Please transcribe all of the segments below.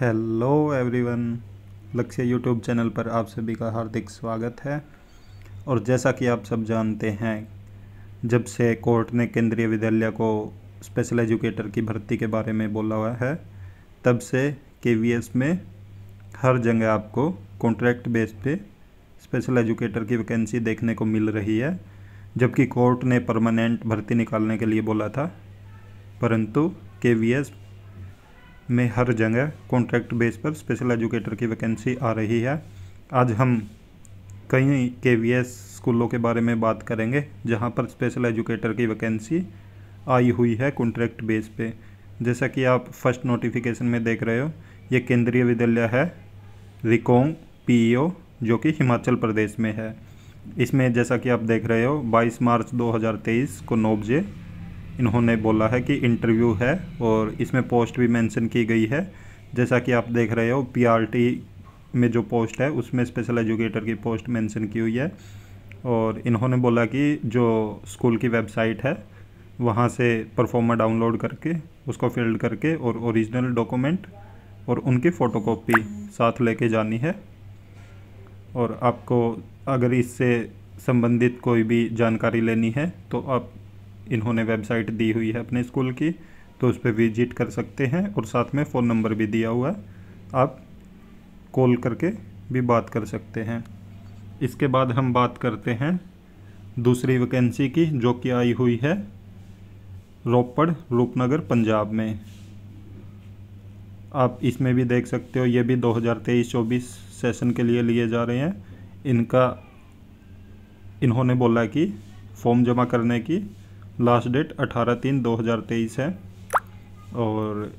Hello everyone Lakshya YouTube channel पर आप सभी का हार्दिक स्वागत है और जैसा कि आप सब जानते हैं जब से कोर्ट ने केंद्रीय विद्यालय को स्पेशल एजुकेटर की भर्ती के बारे में बोला हुआ है तब से के में हर जगह आपको कॉन्ट्रैक्ट बेस पे स्पेशल एजुकेटर की वैकेंसी देखने को मिल रही है जबकि कोर्ट ने परमानेंट भर्ती निकालने के लिए बोला था परंतु के में हर जगह कॉन्ट्रैक्ट बेस पर स्पेशल एजुकेटर की वैकेंसी आ रही है आज हम कई के वी एस स्कूलों के बारे में बात करेंगे जहाँ पर स्पेशल एजुकेटर की वैकेंसी आई हुई है कॉन्ट्रैक्ट बेस पे जैसा कि आप फर्स्ट नोटिफिकेशन में देख रहे हो ये केंद्रीय विद्यालय है रिकोंग पी जो कि हिमाचल प्रदेश में है इसमें जैसा कि आप देख रहे हो 22 मार्च 2023 को नौ बजे इन्होंने बोला है कि इंटरव्यू है और इसमें पोस्ट भी मेंशन की गई है जैसा कि आप देख रहे हो पीआरटी में जो पोस्ट है उसमें स्पेशल एजुकेटर की पोस्ट मेंशन की हुई है और इन्होंने बोला कि जो स्कूल की वेबसाइट है वहाँ से परफॉर्मर डाउनलोड करके उसको फिल्ड करके और ओरिजिनल डॉक्यूमेंट और उनकी फ़ोटोकॉपी साथ लेके जानी है और आपको अगर इससे संबंधित कोई भी जानकारी लेनी है तो आप इन्होंने वेबसाइट दी हुई है अपने स्कूल की तो उस पर विजिट कर सकते हैं और साथ में फ़ोन नंबर भी दिया हुआ है आप कॉल करके भी बात कर सकते हैं इसके बाद हम बात करते हैं दूसरी वैकेंसी की जो कि आई हुई है रोपड़ रूपनगर पंजाब में आप इसमें भी देख सकते हो ये भी 2023-24 सेशन के लिए लिए जा रहे हैं इनका इन्होंने बोला कि फॉर्म जमा करने की लास्ट डेट अठारह तीन दो हज़ार तेईस है और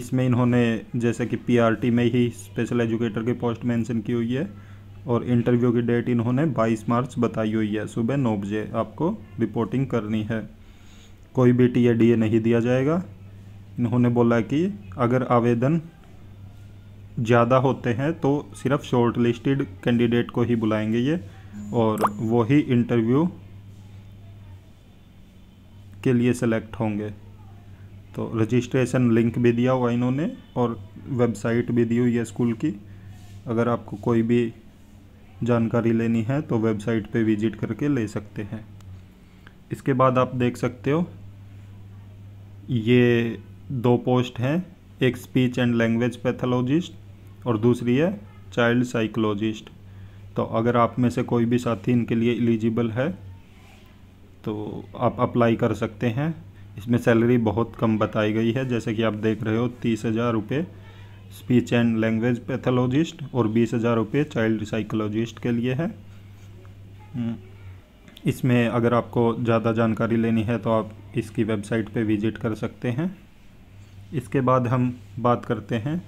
इसमें इन्होंने जैसे कि पीआरटी में ही स्पेशल एजुकेटर की पोस्ट मेंशन की हुई है और इंटरव्यू की डेट इन्होंने 22 मार्च बताई हुई है सुबह नौ बजे आपको रिपोर्टिंग करनी है कोई भी टी ए डी नहीं दिया जाएगा इन्होंने बोला कि अगर आवेदन ज़्यादा होते हैं तो सिर्फ शॉर्ट लिस्टेड कैंडिडेट को ही बुलाएंगे ये और वही इंटरव्यू के लिए सेलेक्ट होंगे तो रजिस्ट्रेशन लिंक भी दिया हुआ इन्होंने और वेबसाइट भी दी हुई है स्कूल की अगर आपको कोई भी जानकारी लेनी है तो वेबसाइट पे विजिट करके ले सकते हैं इसके बाद आप देख सकते हो ये दो पोस्ट हैं एक स्पीच एंड लैंग्वेज पैथोलॉजिस्ट और दूसरी है चाइल्ड साइकोलॉजिस्ट तो अगर आप में से कोई भी साथी इनके लिए एलिजिबल है तो आप अप्लाई कर सकते हैं इसमें सैलरी बहुत कम बताई गई है जैसे कि आप देख रहे हो तीस हज़ार रुपये स्पीच एंड लैंग्वेज पैथोलॉजिस्ट और बीस हज़ार रुपये चाइल्ड साइकोलॉजिस्ट के लिए है हम्म। इसमें अगर आपको ज़्यादा जानकारी लेनी है तो आप इसकी वेबसाइट पे विज़िट कर सकते हैं इसके बाद हम बात करते हैं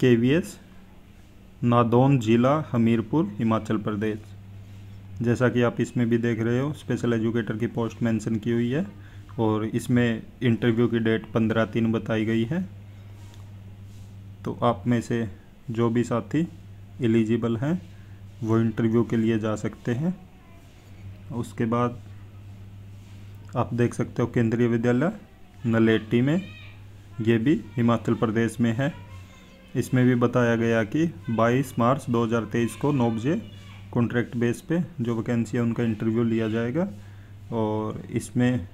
के वी एस नादौन ज़िला हमीरपुर हिमाचल प्रदेश जैसा कि आप इसमें भी देख रहे हो स्पेशल एजुकेटर की पोस्ट मेंशन की हुई है और इसमें इंटरव्यू की डेट पंद्रह तीन बताई गई है तो आप में से जो भी साथी एलिजिबल हैं वो इंटरव्यू के लिए जा सकते हैं उसके बाद आप देख सकते हो केंद्रीय विद्यालय नलेटी में ये भी हिमाचल प्रदेश में है इसमें भी बताया गया कि 22 मार्च 2023 को नौ बजे कॉन्ट्रैक्ट बेस पे जो वैकेंसी है उनका इंटरव्यू लिया जाएगा और इसमें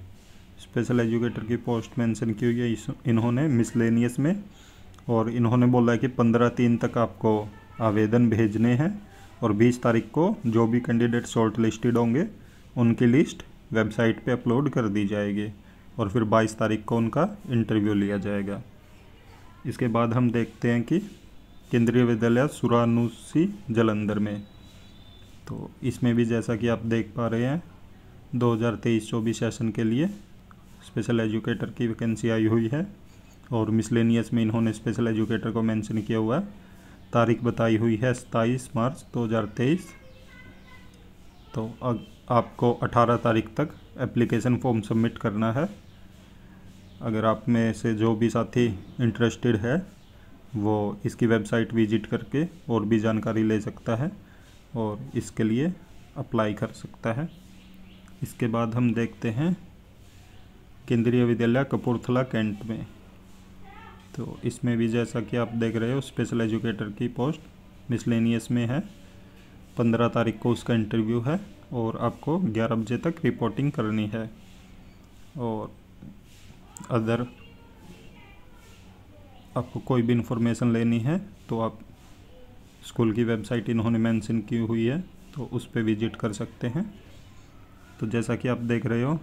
स्पेशल एजुकेटर की पोस्ट मेंशन की हुई है इन्होंने मिसलेनियस में और इन्होंने बोला है कि पंद्रह तीन तक आपको आवेदन भेजने हैं और बीस तारीख को जो भी कैंडिडेट शॉर्ट लिस्टेड होंगे उनकी लिस्ट वेबसाइट पे अपलोड कर दी जाएगी और फिर बाईस तारीख को उनका इंटरव्यू लिया जाएगा इसके बाद हम देखते हैं कि केंद्रीय विद्यालय सुरानुसी जलंधर में तो इसमें भी जैसा कि आप देख पा रहे हैं 2023-24 सेशन के लिए स्पेशल एजुकेटर की वैकेंसी आई हुई है और मिसलेनियस में इन्होंने स्पेशल एजुकेटर को मेंशन किया हुआ है तारीख बताई हुई है सताईस मार्च 2023 तो अब आपको 18 तारीख तक एप्लीकेशन फॉर्म सबमिट करना है अगर आप में से जो भी साथी इंटरेस्टेड है वो इसकी वेबसाइट विजिट करके और भी जानकारी ले सकता है और इसके लिए अप्लाई कर सकता है इसके बाद हम देखते हैं केंद्रीय विद्यालय कपूरथला कैंट में तो इसमें भी जैसा कि आप देख रहे हो स्पेशल एजुकेटर की पोस्ट मिसलेनियस में है पंद्रह तारीख को उसका इंटरव्यू है और आपको ग्यारह बजे तक रिपोर्टिंग करनी है और अदर आपको कोई भी इन्फॉर्मेशन लेनी है तो आप स्कूल की वेबसाइट इन्होंने मेंशन की हुई है तो उस पर विजिट कर सकते हैं तो जैसा कि आप देख रहे हो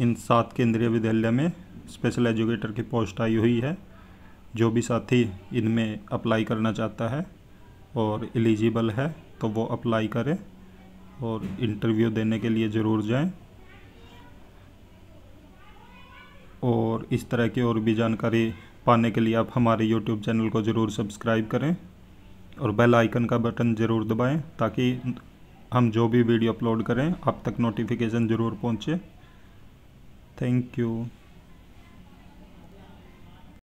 इन सात केंद्रीय विद्यालय में स्पेशल एजुकेटर की पोस्ट आई हुई है जो भी साथी इनमें अप्लाई करना चाहता है और एलिजिबल है तो वो अप्लाई करें और इंटरव्यू देने के लिए ज़रूर जाएं और इस तरह की और भी जानकारी पाने के लिए आप हमारे यूट्यूब चैनल को ज़रूर सब्सक्राइब करें और बेल आइकन का बटन ज़रूर दबाएं ताकि हम जो भी वीडियो अपलोड करें आप तक नोटिफिकेशन ज़रूर पहुंचे थैंक यू